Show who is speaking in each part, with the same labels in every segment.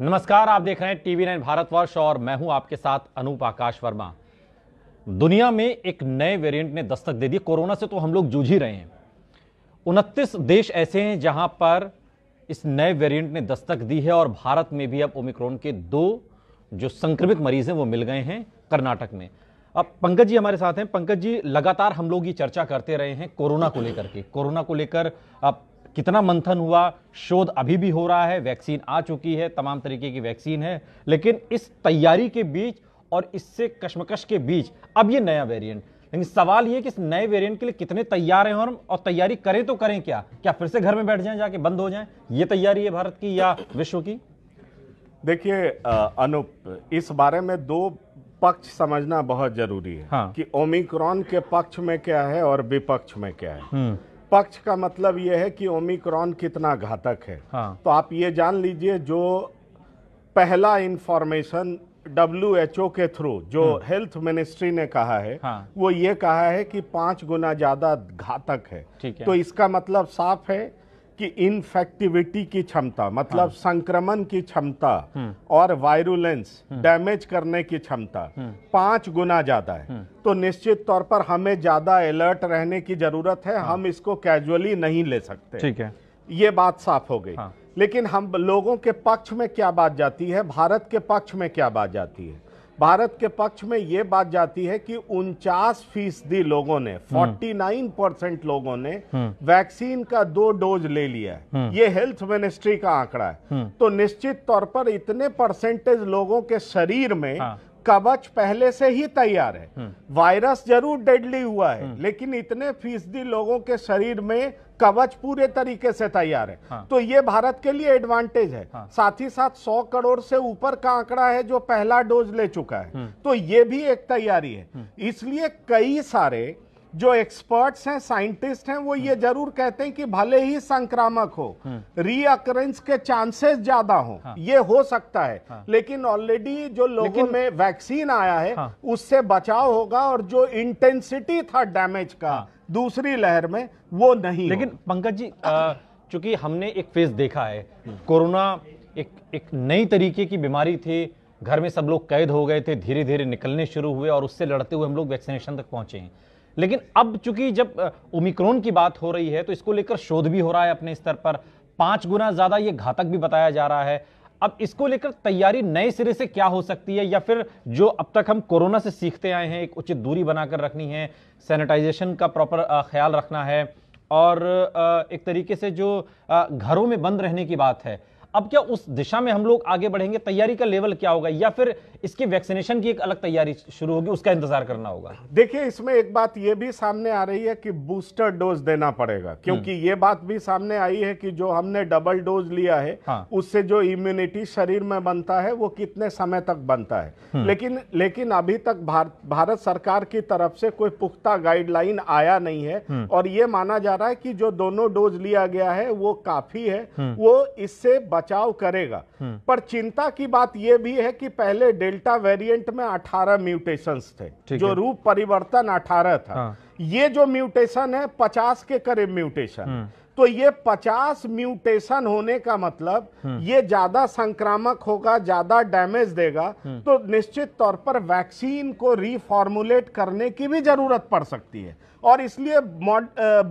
Speaker 1: नमस्कार आप देख रहे हैं टीवी नाइन भारतवर्ष और मैं हूं आपके साथ अनूप आकाश वर्मा दुनिया में एक नए वेरिएंट ने दस्तक दे दी कोरोना से तो हम लोग जूझ ही रहे हैं उनतीस देश ऐसे हैं जहां पर इस नए वेरिएंट ने दस्तक दी है और भारत में भी अब ओमिक्रॉन के दो जो संक्रमित मरीज हैं वो मिल गए हैं कर्नाटक में अब पंकज जी हमारे साथ हैं पंकज जी लगातार हम लोग ये चर्चा करते रहे हैं कोरोना को लेकर के कोरोना को लेकर अब कितना मंथन हुआ शोध अभी भी हो रहा है वैक्सीन आ चुकी है तमाम तरीके की वैक्सीन है लेकिन इस तैयारी के बीच और इससे कश्मकश के बीच अब ये नया वेरिएंट लेकिन सवाल ये कि इस नए वेरिएंट के लिए कितने तैयार हैं हम और तैयारी करें तो करें क्या क्या फिर से घर में बैठ जाएं जाके बंद हो जाएं ये तैयारी है भारत की या विश्व की देखिए अनुप इस बारे में दो पक्ष समझना बहुत
Speaker 2: जरूरी है हाँ। कि ओमिक्रॉन के पक्ष में क्या है और विपक्ष में क्या है हम्म। पक्ष का मतलब यह है कि ओमिक्रॉन कितना घातक है हाँ। तो आप ये जान लीजिए जो पहला इंफॉर्मेशन डब्ल्यू के थ्रू जो हेल्थ हम्म। मिनिस्ट्री ने कहा है हाँ। वो ये कहा है कि पांच गुना ज्यादा घातक है, है तो इसका मतलब साफ है कि इन्फेक्टिविटी की क्षमता मतलब हाँ। संक्रमण की क्षमता हम्म। और वायरुलेंस डैमेज हम्म। करने की क्षमता हम्म। पांच गुना ज्यादा है तो निश्चित तौर पर हमें ज्यादा अलर्ट रहने की जरूरत है हाँ। हम इसको कैजुअली नहीं ले सकते ठीक है ये बात साफ हो गई हाँ। लेकिन हम लोगों के पक्ष में क्या बात जाती है भारत के पक्ष में क्या बात जाती है भारत के पक्ष में ये बात जाती है कि उनचास फीसदी लोगों ने 49 हम्म। परसेंट लोगों ने हम्म। वैक्सीन का दो डोज ले लिया है हम्म। ये हेल्थ मिनिस्ट्री का आंकड़ा है तो निश्चित तौर पर इतने परसेंटेज लोगों के शरीर में हाँ। कवच पहले से ही तैयार है हम्म। वायरस जरूर डेडली हुआ है हम्म। लेकिन इतने फीसदी लोगों के शरीर में कवच पूरे तरीके से तैयार है हाँ। तो ये भारत के लिए एडवांटेज है हाँ। साथ ही साथ 100 करोड़ से ऊपर का आंकड़ा है जो पहला डोज ले चुका है हम्म। तो ये भी एक तैयारी है इसलिए कई सारे जो एक्सपर्ट्स हैं साइंटिस्ट हैं वो ये हम्म। जरूर कहते हैं कि भले ही संक्रामक हो रीअकरेंस हम्म। के चांसेस ज्यादा हो हाँ। ये हो सकता है हाँ। लेकिन ऑलरेडी जो लोगों में वैक्सीन आया है हाँ। उससे बचाव होगा और जो इंटेंसिटी था डैमेज का हाँ। दूसरी लहर में वो नहीं लेकिन
Speaker 1: पंकज जी चूंकि हमने एक फेज देखा है कोरोना एक एक नई तरीके की बीमारी थी घर में सब लोग कैद हो गए थे धीरे धीरे निकलने शुरू हुए और उससे लड़ते हुए हम लोग वैक्सीनेशन तक पहुंचे हैं लेकिन अब चूंकि जब ओमिक्रोन की बात हो रही है तो इसको लेकर शोध भी हो रहा है अपने स्तर पर पांच गुना ज्यादा ये घातक भी बताया जा रहा है अब इसको लेकर तैयारी नए सिरे से क्या हो सकती है या फिर जो अब तक हम कोरोना से सीखते आए हैं एक उचित दूरी बनाकर रखनी है सैनिटाइजेशन का प्रॉपर ख्याल रखना है और एक तरीके से जो घरों में बंद रहने की बात है अब क्या उस दिशा में हम लोग आगे बढ़ेंगे तैयारी का लेवल क्या होगा या फिर इसकी वैक्सीनेशन की एक अलग तैयारी शुरू होगी उसका इंतजार करना होगा
Speaker 2: देखिए इसमें एक बात यह भी सामने आ रही है कि बूस्टर डोज देना पड़ेगा क्योंकि हम्म। ये बात भी सामने आई है कि जो हमने डबल डोज लिया है हाँ। उससे जो इम्यूनिटी शरीर में बनता है वो कितने समय तक बनता है हम्म। लेकिन लेकिन अभी तक भार, भारत सरकार की तरफ से कोई पुख्ता गाइडलाइन आया नहीं है हम्म। और ये माना जा रहा है कि जो दोनों डोज लिया गया है वो काफी है वो इससे बचाव करेगा पर चिंता की बात यह भी है कि पहले डेल्टा वेरिएंट में 18 म्यूटेशंस थे जो रूप परिवर्तन 18 था हाँ। ये जो म्यूटेशन है 50 के करीब म्यूटेशन हम्म। तो ये 50 म्यूटेशन होने का मतलब हम्म। ये ज्यादा संक्रामक होगा ज्यादा डैमेज देगा हम्म। तो निश्चित तौर पर वैक्सीन को रिफॉर्मुलेट करने की भी जरूरत पड़ सकती है और इसलिए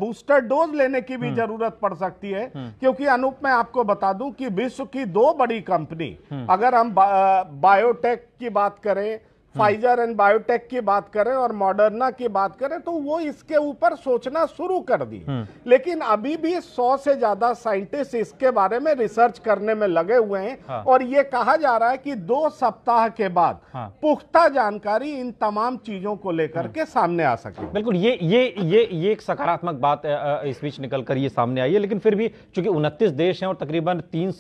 Speaker 2: बूस्टर डोज लेने की भी हम्म। जरूरत पड़ सकती है क्योंकि अनूप मैं आपको बता दूं कि विश्व की दो बड़ी कंपनी अगर हम बा, बायोटेक की बात करें फाइजर एंड बायोटेक की बात करें और मॉडर्ना की बात करें तो वो इसके ऊपर सोचना शुरू कर दी हम्म। लेकिन अभी भी सौ से ज्यादा साइंटिस्ट इसके बारे में रिसर्च करने में लगे हुए हैं हाँ। और ये कहा जा रहा है कि दो सप्ताह के बाद हाँ। पुख्ता जानकारी इन तमाम चीजों
Speaker 1: को लेकर हम्म। के सामने आ सके बिल्कुल ये ये ये ये एक सकारात्मक बात इस बीच निकल कर ये सामने आई है लेकिन फिर भी चूंकि उनतीस देश है और तकरीबन तीन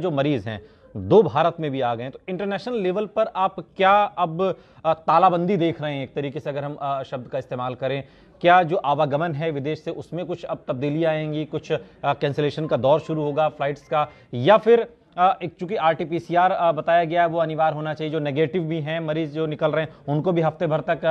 Speaker 1: जो मरीज हैं दो भारत में भी आ गए तो इंटरनेशनल लेवल पर आप क्या अब तालाबंदी देख रहे हैं एक तरीके से अगर हम शब्द का इस्तेमाल करें क्या जो आवागमन है विदेश से उसमें कुछ अब तब्दीली आएंगी कुछ कैंसिलेशन का दौर शुरू होगा फ्लाइट्स का या फिर एक चूंकि आर बताया गया है वो अनिवार्य होना चाहिए जो नेगेटिव भी हैं मरीज जो निकल रहे हैं उनको भी हफ्ते भर तक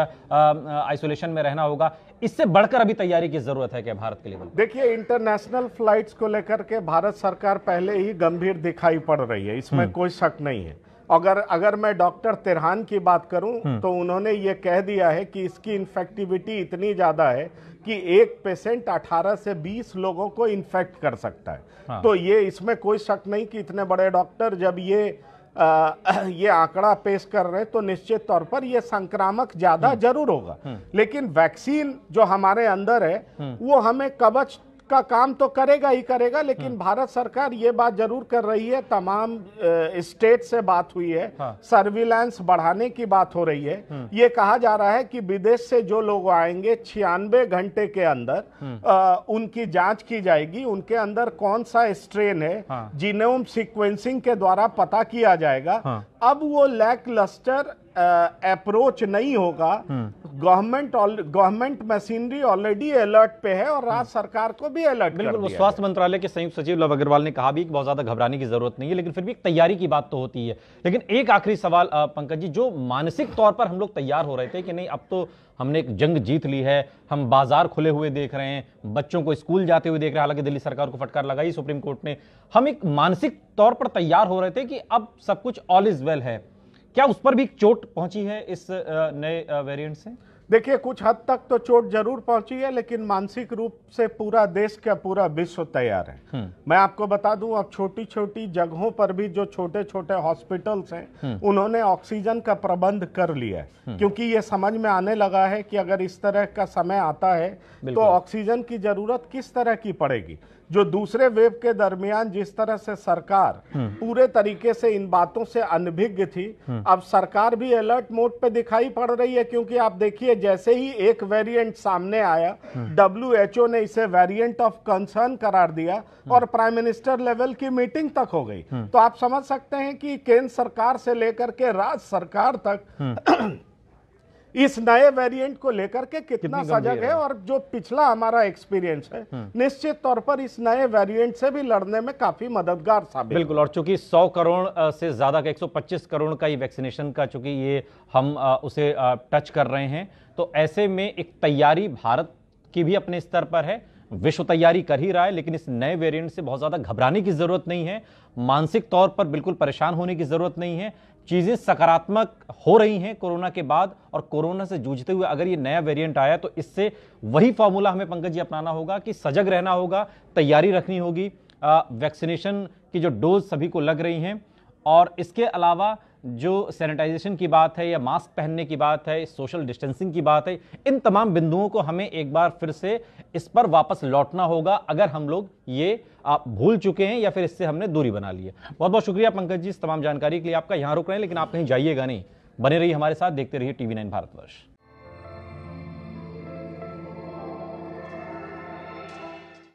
Speaker 1: आइसोलेशन में रहना होगा इससे बढ़कर अभी तैयारी की जरूरत है क्या भारत के लिए
Speaker 2: देखिए इंटरनेशनल फ्लाइट्स को लेकर के भारत सरकार पहले ही गंभीर दिखाई पड़ रही है इसमें हम्म। कोई शक नहीं है अगर अगर मैं डॉक्टर तिरहान की बात करूं हम्म। तो उन्होंने ये कह दिया है कि इसकी इन्फेक्टिविटी इतनी ज़्यादा है कि एक पेशेंट 18 से 20 लोगों को इन्फेक्ट कर सकता है हाँ। तो ये इसमें कोई शक नहीं कि इतने बड़े डॉक्टर जब ये आ, ये आंकड़ा पेश कर रहे हैं तो निश्चित तौर पर यह संक्रामक ज्यादा हम्म। जरूर होगा हम्म। लेकिन वैक्सीन जो हमारे अंदर है वो हमें कवच का काम तो करेगा ही करेगा लेकिन हाँ। भारत सरकार ये बात जरूर कर रही है तमाम स्टेट से बात हुई है हाँ। सर्विलांस बढ़ाने की बात हो रही है हाँ। ये कहा जा रहा है कि विदेश से जो लोग आएंगे छियानवे घंटे के अंदर आ, हाँ। उनकी जांच की जाएगी उनके अंदर कौन सा स्ट्रेन है हाँ। जीनोम सिक्वेंसिंग के द्वारा पता किया जाएगा हाँ। अब वो लैक लस्टर अप्रोच नहीं होगा government government machinery already alert पे है और राज्य सरकार को भी
Speaker 1: अलर्ट बिल्कुल स्वास्थ्य मंत्रालय के संयुक्त सचिव लव अग्रवाल ने कहा भी कि बहुत ज्यादा घबराने की जरूरत नहीं है लेकिन फिर भी एक तैयारी की बात तो होती है लेकिन एक आखिरी सवाल पंकज जी जो मानसिक तौर पर हम लोग तैयार हो रहे थे कि नहीं अब तो हमने एक जंग जीत ली है हम बाजार खुले हुए देख रहे हैं बच्चों को स्कूल जाते हुए देख रहे हैं हालांकि दिल्ली सरकार को फटकार लगाई सुप्रीम कोर्ट ने हम एक मानसिक तौर पर तैयार हो रहे थे कि अब सब कुछ ऑल इज वेल है क्या उस पर भी चोट पहुंची है इस नए वेरिएंट से
Speaker 2: देखिए कुछ हद तक तो चोट जरूर पहुंची है लेकिन मानसिक रूप से पूरा देश का पूरा विश्व तैयार है हम्म। मैं आपको बता दूं अब छोटी छोटी जगहों पर भी जो छोटे छोटे हॉस्पिटल्स हैं हम्म। उन्होंने ऑक्सीजन का प्रबंध कर लिया है हम्म। क्योंकि ये समझ में आने लगा है कि अगर इस तरह का समय आता है तो ऑक्सीजन की जरूरत किस तरह की पड़ेगी जो दूसरे वेव के दरमियान जिस तरह से सरकार हम्म। पूरे तरीके से इन बातों से अनभिज्ञ थी हम्म। अब सरकार भी अलर्ट मोड पे दिखाई पड़ रही है क्योंकि आप देखिए जैसे ही एक वेरिएंट सामने आया ओ हम्म। ने इसे वेरिएंट ऑफ कंसर्न करार दिया और प्राइम मिनिस्टर लेवल की मीटिंग तक हो गई तो आप समझ सकते हैं कि केंद्र सरकार से लेकर के राज्य सरकार तक इस नए वेरिएंट को लेकर के कितना सजग है और जो पिछला हमारा एक्सपीरियंस है हम्म। निश्चित तौर पर इस नए वेरिएंट से भी लड़ने में काफी मददगार साबित बिल्कुल
Speaker 1: और चूंकि 100 करोड़ से ज्यादा का 125 करोड़ का ये वैक्सीनेशन का चूंकि ये हम उसे टच कर रहे हैं तो ऐसे में एक तैयारी भारत की भी अपने स्तर पर है विश्व तैयारी कर ही रहा है लेकिन इस नए वेरिएंट से बहुत ज़्यादा घबराने की ज़रूरत नहीं है मानसिक तौर पर बिल्कुल परेशान होने की ज़रूरत नहीं है चीज़ें सकारात्मक हो रही हैं कोरोना के बाद और कोरोना से जूझते हुए अगर ये नया वेरिएंट आया तो इससे वही फॉर्मूला हमें पंकज जी अपनाना होगा कि सजग रहना होगा तैयारी रखनी होगी वैक्सीनेशन की जो डोज सभी को लग रही हैं और इसके अलावा जो सैनिटाइजेशन की बात है या मास्क पहनने की बात है सोशल डिस्टेंसिंग की बात है इन तमाम बिंदुओं को हमें एक बार फिर से इस पर वापस लौटना होगा अगर हम लोग ये आप भूल चुके हैं या फिर इससे हमने दूरी बना ली है बहुत बहुत शुक्रिया पंकज जी इस तमाम जानकारी के लिए आपका यहाँ रुक रहे हैं लेकिन आप कहीं जाइएगा नहीं बने रहिए हमारे साथ देखते रहिए टीवी नाइन भारतवर्ष